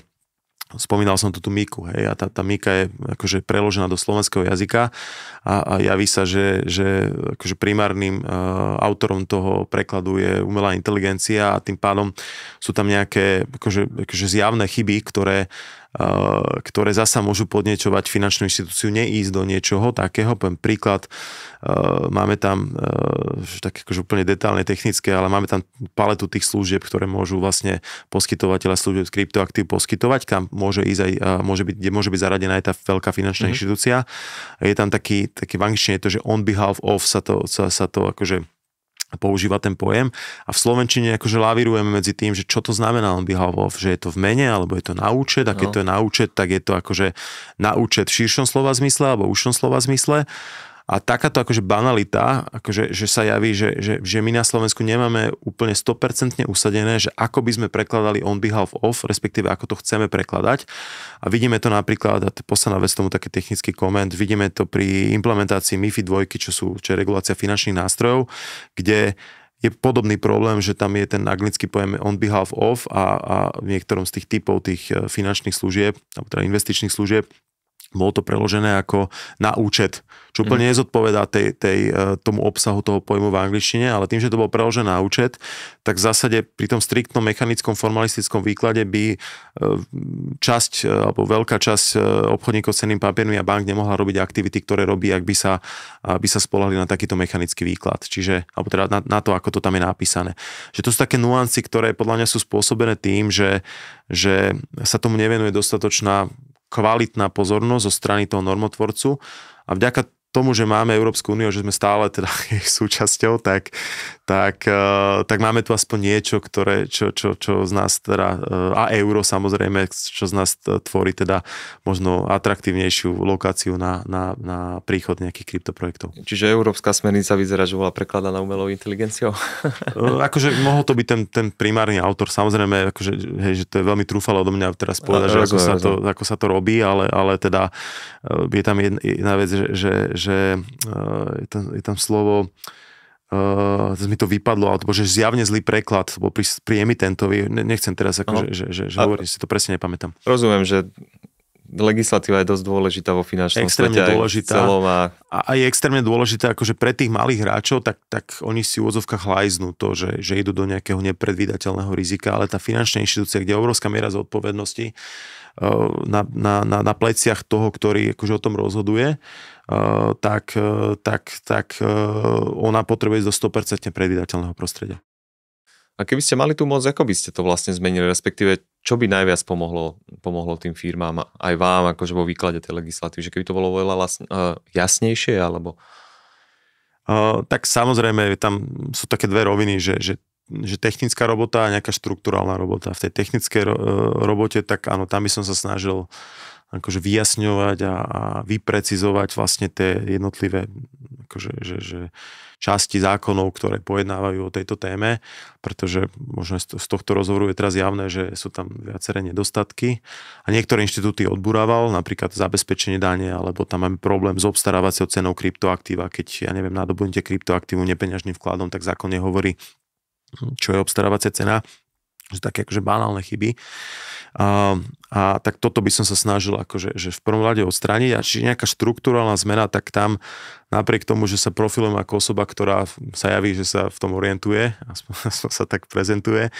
spomínal som tu tú Miku, hej, a tá, tá Mika je akože preložená do slovenského jazyka a, a javí sa, že, že akože primárnym uh, autorom toho prekladu je umelá inteligencia a tým pádom sú tam nejaké akože, akože zjavné chyby, ktoré uh, ktoré zasa môžu podniečovať finančnú inštitúciu neísť do niečoho takého. Poviem príklad, máme tam tak akože úplne detálne technické, ale máme tam paletu tých služieb, ktoré môžu vlastne poskytovateľa služieb z kryptoaktív poskytovať, kam môže ísť aj, môže byť, kde môže byť zaradená aj tá veľká finančná mm-hmm. inštitúcia. Je tam taký, taký v angličtine je to, že on behalf of sa to, sa, sa to akože používa ten pojem a v Slovenčine akože lavírujeme medzi tým, že čo to znamená on behalf že je to v mene alebo je to na účet a keď no. to je na účet, tak je to akože na účet v širšom slova zmysle alebo v ušom slova zmysle a takáto akože banalita, akože, že sa javí, že, že, že my na Slovensku nemáme úplne 100% usadené, že ako by sme prekladali on behalf of, respektíve ako to chceme prekladať. A vidíme to napríklad, a posledná vec tomu taký technický koment, vidíme to pri implementácii MIFI 2, čo, sú, čo je regulácia finančných nástrojov, kde je podobný problém, že tam je ten anglický pojem on behalf of a, a v niektorom z tých typov tých e, finančných služieb, alebo teda investičných služieb, bolo to preložené ako na účet, čo úplne mm. nezodpovedá tej, tej, e, tomu obsahu toho pojmu v angličtine, ale tým, že to bolo preložené na účet, tak v zásade pri tom striktnom mechanickom formalistickom výklade by e, časť e, alebo veľká časť obchodníkov s cennými papiermi a bank nemohla robiť aktivity, ktoré robí, ak by sa, aby sa spolahli na takýto mechanický výklad, čiže, alebo teda na, na to, ako to tam je napísané. Že to sú také nuancy, ktoré podľa mňa sú spôsobené tým, že, že sa tomu nevenuje dostatočná kvalitná pozornosť zo strany toho normotvorcu a vďaka tomu, že máme Európsku úniu, že sme stále teda jej súčasťou, tak, tak, eh, tak máme tu aspoň niečo, ktoré, čo, čo, čo z nás teda, eh, a euro samozrejme, čo z nás tvorí teda možno atraktívnejšiu lokáciu na, na, na príchod nejakých kryptoprojektov. Čiže európska smernica vyzerá, že bola prekladaná umelou inteligenciou? Eh, akože mohol to byť ten, ten primárny autor, samozrejme, akože, hej, že to je veľmi trúfalo do mňa teraz povedať, že ako sa, to, ako sa to robí, ale, ale teda je tam jedna, jedna vec, že, že že e, je tam, je tam slovo Uh, mi to vypadlo, alebo že zjavne zlý preklad bol pri, pri emitentovi. Nechcem teraz, ako, no. že, že, že a... hovorím, si to presne nepamätám. Rozumiem, že legislatíva je dosť dôležitá vo finančnom extrémne svete. dôležitá. Celom a... a je extrémne dôležitá, akože pre tých malých hráčov, tak, tak oni si v úvodzovkách to, že, že idú do nejakého nepredvídateľného rizika, ale tá finančná inštitúcia, kde je obrovská miera zodpovednosti e, na, na, na, na pleciach toho, ktorý akože o tom rozhoduje, Eh, eh, tak, tak, tak eh, ona potrebuje do 100% predvydateľného prostredia. A keby ste mali tú moc, ako by ste to vlastne zmenili, respektíve čo by najviac pomohlo, pomohlo tým firmám, aj vám, akože vo výklade tej legislatívy, že keby to bolo veľa jasnejšie, alebo... Uh, tak samozrejme, tam sú také dve roviny, že, že že technická robota a nejaká štruktúrálna robota. V tej technickej robote, tak áno, tam by som sa snažil uh, akože vyjasňovať a, a vyprecizovať vlastne tie jednotlivé akože, že, že časti zákonov, ktoré pojednávajú o tejto téme, pretože možno z tohto rozhovoru je teraz javné, že sú tam viaceré nedostatky a niektoré inštitúty odburával, napríklad zabezpečenie dane, alebo tam máme problém s obstarávacou cenou kryptoaktíva, keď ja neviem, nadobudnite kryptoaktívu nepeňažným vkladom, tak zákon nehovorí, čo je obstarávacia cena že také akože banálne chyby. A, ehm, a tak toto by som sa snažil akože že v prvom rade odstrániť. A či nejaká štruktúralná zmena, tak tam napriek tomu, že sa profilujem ako osoba, ktorá sa javí, že sa v tom orientuje, aspoň, aspoň sa tak prezentuje,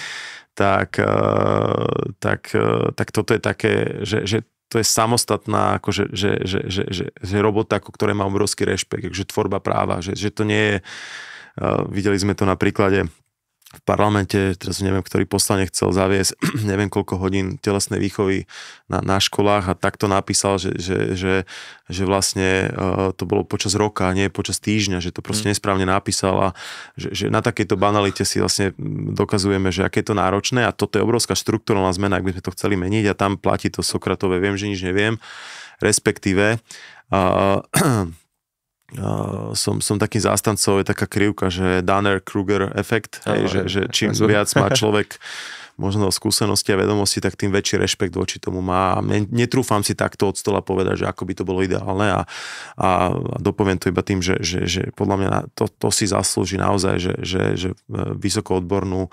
tak, ehm, tak, ehm, tak toto je také, že, že to je samostatná, akože, že, že, že, že, že robota, ako ktoré má obrovský rešpekt, že tvorba práva, že, že to nie je, videli sme to na príklade v parlamente, teraz neviem, ktorý poslane chcel zaviesť neviem koľko hodín telesnej výchovy na, na školách a takto napísal, že, že, že, že vlastne eh, to bolo počas roka, nie počas týždňa, že to proste mm. nesprávne napísal a že, že na takejto banalite si vlastne dokazujeme, že aké je to náročné a toto je obrovská štruktúrna zmena, ak by sme to chceli meniť a tam platí to Sokratové, viem, že nič neviem, respektíve uh, som, som takým zástancov, je taká krivka, že Danner-Kruger efekt, hej, že, že čím viac má človek možno skúsenosti a vedomosti, tak tým väčší rešpekt voči tomu má. A netrúfam si takto od stola povedať, že ako by to bolo ideálne a, a dopoviem to iba tým, že, že, že podľa mňa to, to si zaslúži naozaj, že, že, že e, vysoko odbornú e,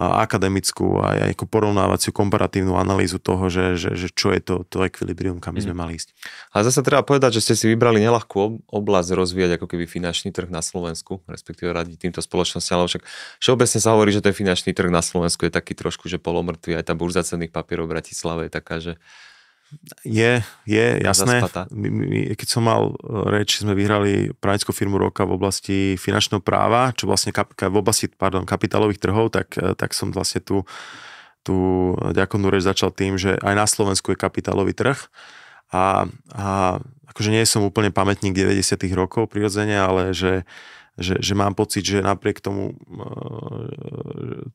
akademickú a aj porovnávaciu komparatívnu analýzu toho, že, že, že čo je to, to ekvilibrium, kam by sme mhm. mali ísť. Ale zase treba povedať, že ste si vybrali nelahkú oblasť rozvíjať ako keby finančný trh na Slovensku, respektíve radiť týmto spoločnosťam, ale však všeobecne sa hovorí, že ten finančný trh na Slovensku je taký trošku trošku, že polomrtvý. Aj tá burza cenných papierov v Bratislave je taká, že je, je, jasné. My, my, keď som mal eh, reč, sme vyhrali právnickú firmu roka v oblasti finančného práva, čo vlastne kap, v oblasti pardon, kapitálových trhov, tak, eh, tak som vlastne tú, tú ďakovnú reč začal tým, že aj na Slovensku je kapitálový trh a, a akože nie som úplne pamätník 90 rokov prirodzene, ale že že, že mám pocit, že napriek tomu e,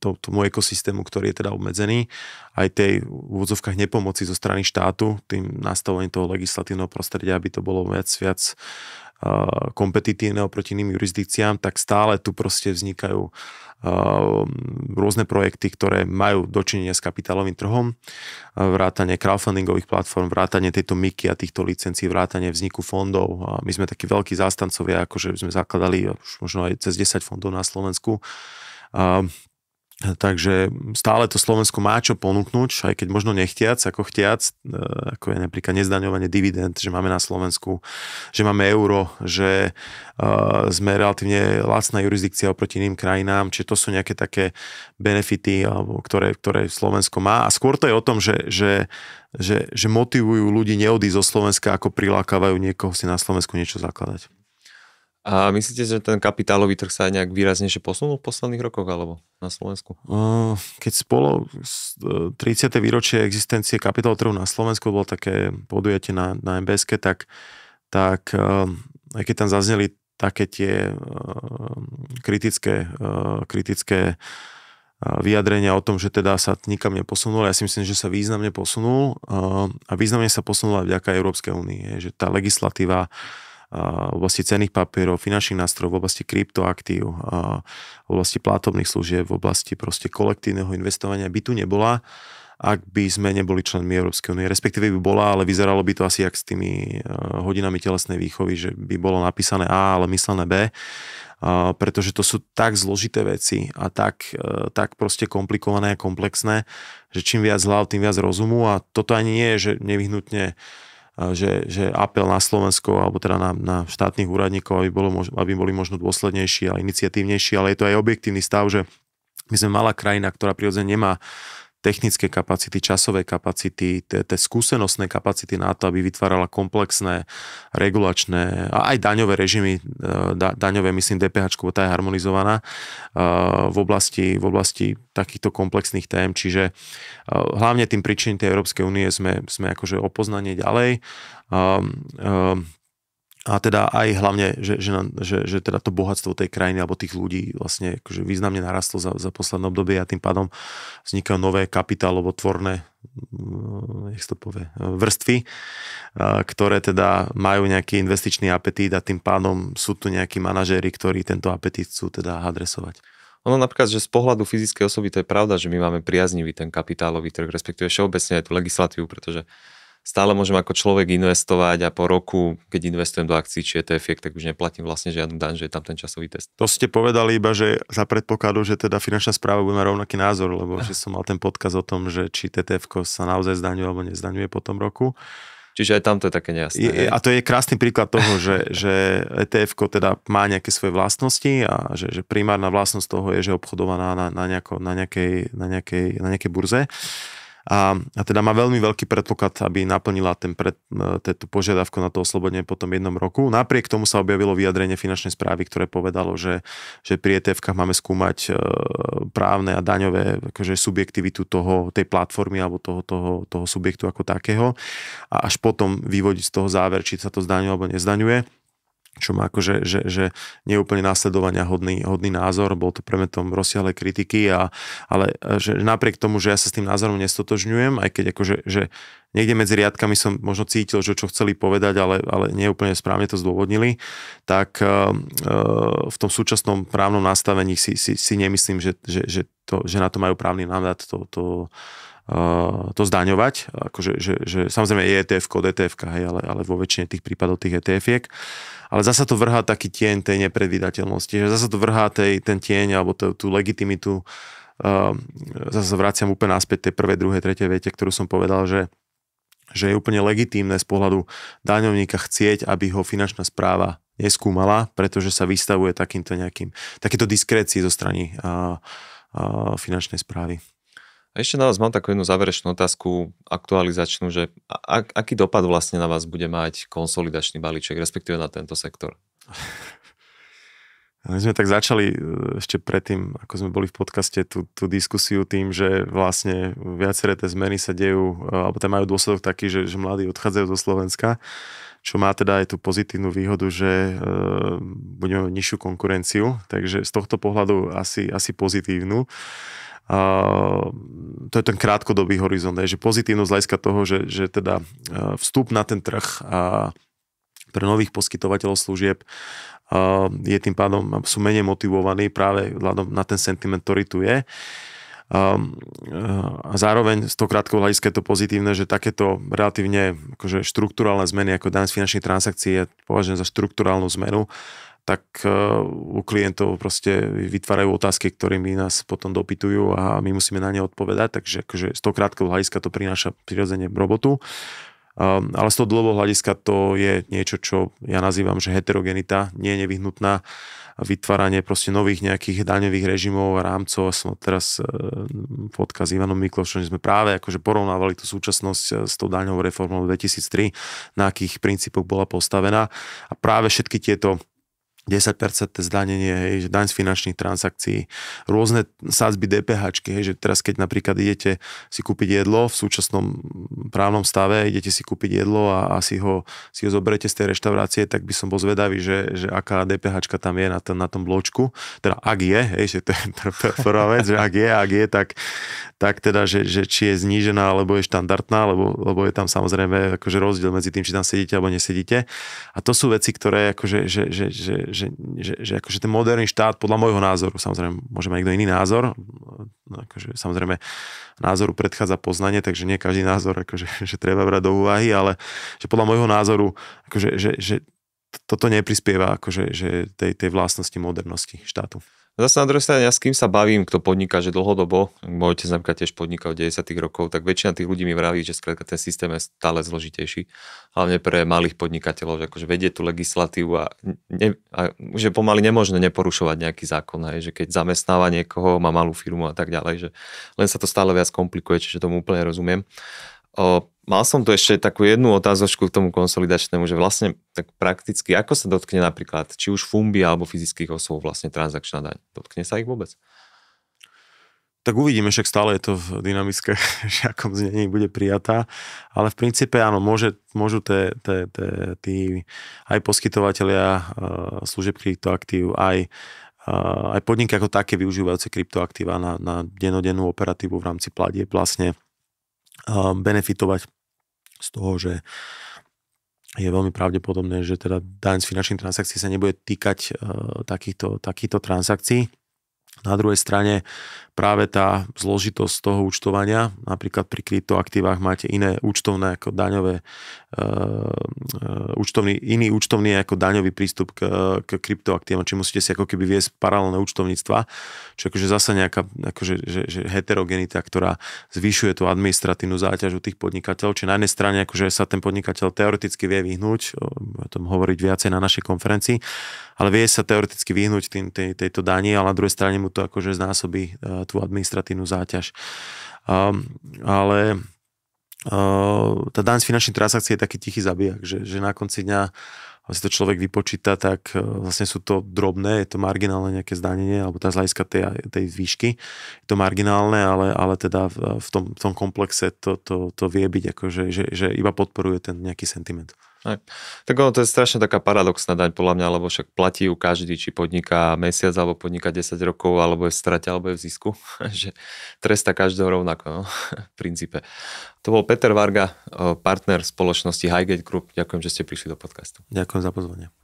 to, tomu ekosystému, ktorý je teda obmedzený, aj tej v úvodzovkách nepomoci zo strany štátu, tým nastavením toho legislatívneho prostredia, aby to bolo viac, viac kompetitívne oproti iným jurisdikciám, tak stále tu proste vznikajú rôzne projekty, ktoré majú dočinenie s kapitálovým trhom, vrátanie crowdfundingových platform, vrátanie tejto myky a týchto licencií, vrátanie vzniku fondov. my sme takí veľkí zástancovia, akože sme zakladali už možno aj cez 10 fondov na Slovensku. Takže stále to Slovensko má čo ponúknuť, aj keď možno nechtiac, ako chtiac, e, ako je napríklad nezdaňovanie dividend, že máme na Slovensku, že máme euro, že e, sme relatívne lacná jurisdikcia oproti iným krajinám, čiže to sú nejaké také benefity, ktoré, ktoré Slovensko má. A skôr to je o tom, že, že, že, že motivujú ľudí neodísť zo Slovenska, ako prilákavajú niekoho si na Slovensku niečo zakladať. A myslíte, že ten kapitálový trh sa aj nejak výraznejšie posunul v posledných rokoch alebo na Slovensku? Keď spolo 30. E, výročie existencie kapitálového trhu na Slovensku bolo také podujatie na, na MBSK, tak, tak e, aj keď tam zazneli také tie e, kritické, kritické vyjadrenia o tom, že teda sa nikam neposunul. Ja si myslím, že sa významne posunul a významne sa posunula aj vďaka Európskej únie, že tá legislatíva v oblasti cených papierov, finančných nástrojov, v oblasti kryptoaktív, v oblasti platobných služieb, v oblasti proste kolektívneho investovania by tu nebola ak by sme neboli členmi Európskej únie. Respektíve by bola, ale vyzeralo by to asi jak s tými e, hodinami telesnej výchovy, že by bolo napísané A, ale myslené B, pretože to sú tak zložité veci a tak, e, tak proste komplikované a komplexné, že čím viac hlav, tým viac rozumu a toto ani nie je, že nevyhnutne že, že apel na Slovensko alebo teda na, na štátnych úradníkov, aby, bolo, aby boli možno dôslednejší a iniciatívnejší, ale je to aj objektívny stav, že my sme malá krajina, ktorá prirodzene nemá technické kapacity, časové kapacity, tie skúsenostné kapacity na to, aby vytvárala komplexné regulačné a aj daňové režimy, e, da, daňové myslím DPH, bo tá je harmonizovaná e, v oblasti, v oblasti takýchto komplexných tém, čiže e, hlavne tým príčinom tej Európskej únie sme, sme akože opoznanie ďalej. Um, um, a teda aj hlavne, že, že, že, že teda to bohatstvo tej krajiny alebo tých ľudí vlastne akože významne narastlo za, za posledné obdobie a tým pádom vznikajú nové kapitálovo tvorné mm, jak to povie, vrstvy, ktoré teda majú nejaký investičný apetít a tým pádom sú tu nejakí manažéri, ktorí tento apetít chcú teda adresovať. Ono napríklad, že z pohľadu fyzickej osoby to je pravda, že my máme priaznivý ten kapitálový trh, respektíve všeobecne aj tú legislatívu, pretože stále môžem ako človek investovať a po roku, keď investujem do akcií či ETF, tak už neplatím vlastne žiadnu daň, že je tam ten časový test. To ste povedali iba, že za predpokladu, že teda finančná správa bude mať rovnaký názor, lebo že som mal ten podkaz o tom, že či TTF sa naozaj zdaňuje alebo nezdaňuje po tom roku. Čiže aj tam to je také nejasné. Je, a to je krásny príklad toho, že, že etf teda má nejaké svoje vlastnosti a že, že primárna vlastnosť toho je, že obchodovaná na, na, nejako, na, nejakej, na, nejakej, na nejakej burze a, a teda má veľmi veľký predpoklad, aby naplnila ten pred, e, tú požiadavku na to oslobodenie po tom jednom roku. Napriek tomu sa objavilo vyjadrenie finančnej správy, ktoré povedalo, že, že pri etf máme skúmať e, právne a daňové akože subjektivitu toho, tej platformy alebo toho, toho, toho subjektu ako takého a až potom vyvodiť z toho záver, či sa to zdaňuje alebo nezdaňuje čo má akože, že, že nie je úplne následovania hodný, hodný názor, bol to premetom rozsiahlej kritiky, a, ale e, že napriek tomu, že ja sa s tým názorom nestotožňujem, aj keď akože, že niekde medzi riadkami som možno cítil, že čo chceli povedať, ale, ale nie úplne správne to zdôvodnili, tak e, e, v tom súčasnom právnom nastavení si, si, si nemyslím, že, že, že, to, že na to majú právny mandát to, to, to zdaňovať. Akože, že, že, samozrejme je ETF-ko etf hej, ale, ale vo väčšine tých prípadov tých ETF-iek. Uh, ale zasa to vrhá taký tieň tej nepredvídateľnosti, že zasa to vrhá tej, ten tieň alebo tú, tú legitimitu, uh, zase vraciam úplne naspäť tej prvej, druhej, tretej vete, ktorú som povedal, že že je úplne legitímne z pohľadu daňovníka chcieť, aby ho finančná správa neskúmala, pretože sa vystavuje takýmto nejakým, takéto diskrécii zo strany a, a finančnej správy. A ešte na vás mám takú jednu záverečnú otázku, aktualizačnú, že ak, aký dopad vlastne na vás bude mať konsolidačný balíček, respektíve na tento sektor? My sme tak začali e, ešte predtým, ako sme boli v podcaste, tú, tú diskusiu tým, že vlastne viaceré tie zmeny sa dejú, e, alebo tam majú dôsledok taký, že, že mladí odchádzajú zo Slovenska, čo má teda aj tú pozitívnu výhodu, že e, budeme mať nižšiu konkurenciu, takže z tohto pohľadu asi, asi pozitívnu to je ten krátkodobý horizont, je, že pozitívnosť z hľadiska toho, že, že teda vstup na ten trh a pre nových poskytovateľov služieb je tým pádom, sú menej motivovaní práve vzhľadom na ten sentiment, ktorý tu je. A zároveň z toho krátkoho hľadiska je to pozitívne, že takéto relatívne akože štruktúrálne zmeny ako daň z finančných transakcií je považené za štruktúrálnu zmenu, tak eh, u klientov proste vytvárajú otázky, ktorými nás potom dopytujú a my musíme na ne odpovedať, takže akože z toho krátkeho hľadiska to prináša prirodzene robotu. Um, ale z toho dlhého hľadiska to je niečo, čo ja nazývam, že heterogenita nie je nevyhnutná vytváranie proste nových nejakých daňových režimov a rámcov. Som teraz e, eh, podcast s Ivanom Miklošom, sme práve akože porovnávali tú súčasnosť eh, s tou daňovou reformou 2003, na akých princípoch bola postavená. A práve všetky tieto 10% zdanenie, hej, že daň z finančných transakcií, rôzne sázby DPH, hej, že teraz keď napríklad idete si kúpiť jedlo v súčasnom právnom stave, idete si kúpiť jedlo a, a si, ho, si ho zoberete z tej reštaurácie, tak by som bol zvedavý, že, že aká DPH tam je na, to, na tom bločku. Teda ak je, hej, že to je prvá vec, že ak je, ak je, tak, tak teda, že, že či je znížená alebo je štandardná, lebo, lebo je tam samozrejme akože rozdiel medzi tým, či tam sedíte alebo nesedíte. A to sú veci, ktoré akože, že, že, že, že, že, že akože ten moderný štát, podľa môjho názoru, samozrejme, môže mať niekto iný názor, no akože, samozrejme, názoru predchádza poznanie, takže nie každý názor, akože, že treba brať do úvahy, ale že podľa môjho názoru, akože, že, že toto neprispieva akože, že tej, tej vlastnosti modernosti štátu. Zase na druhej strane, ja s kým sa bavím, kto podniká, že dlhodobo, môj otec napríklad tiež podniká od 90 rokov, tak väčšina tých ľudí mi vraví, že skrátka ten systém je stále zložitejší, hlavne pre malých podnikateľov, že akože vedie tú legislatívu a, ne, a že pomaly nemožné neporušovať nejaký zákon, hej, že keď zamestnáva niekoho, má malú firmu a tak ďalej, že len sa to stále viac komplikuje, čiže tomu úplne rozumiem. O, mal som tu ešte takú jednu otázočku k tomu konsolidačnému, že vlastne tak prakticky, ako sa dotkne napríklad, či už fumby alebo fyzických osôb vlastne transakčná daň? Dotkne sa ich vôbec? Tak uvidíme, však stále je to v dynamické, že akom znení bude prijatá, ale v princípe áno, môže, môžu te, te, te, tí aj poskytovateľia e, služeb kryptoaktív, aj, e, aj podniky ako také využívajúce kryptoaktíva na, na denodennú operatívu v rámci platieb vlastne benefitovať z toho, že je veľmi pravdepodobné, že teda daň z finančných transakcií sa nebude týkať e, takýchto, takýchto transakcií. Na druhej strane práve tá zložitosť toho účtovania, napríklad pri kryptoaktívach máte iné účtovné ako daňové, e, e, účtovný, iný účtovný ako daňový prístup k, k kryptoaktívam, či musíte si ako keby viesť paralelné účtovníctva, čo akože zase nejaká akože, že, že heterogenita, ktorá zvyšuje tú administratívnu záťaž u tých podnikateľov, či na jednej strane akože sa ten podnikateľ teoreticky vie vyhnúť, o tom hovoriť viacej na našej konferencii, ale vie sa teoreticky vyhnúť tým, tej, tejto dani, ale na druhej strane mu to akože znásobí uh, tú administratívnu záťaž. Um, ale uh, tá daň z finančných transakcií je taký tichý zabijak, že, že na konci dňa si to človek vypočíta, tak e, vlastne sú to drobné, je to marginálne nejaké zdanenie, alebo tá zľadiska tej, tej výšky, je to marginálne, ale, ale teda v tom, v tom komplexe to, to, to vie byť, akože, že, že iba podporuje ten nejaký sentiment. Tak, Tak ono to je strašne taká paradoxná daň podľa mňa, lebo však platí ju každý, či podniká mesiac, alebo podniká 10 rokov, alebo je v strate, alebo je v zisku. že tresta každého rovnako, no, v princípe. To bol Peter Varga, partner spoločnosti Highgate Group. Ďakujem, že ste prišli do podcastu. Ďakujem za pozvanie.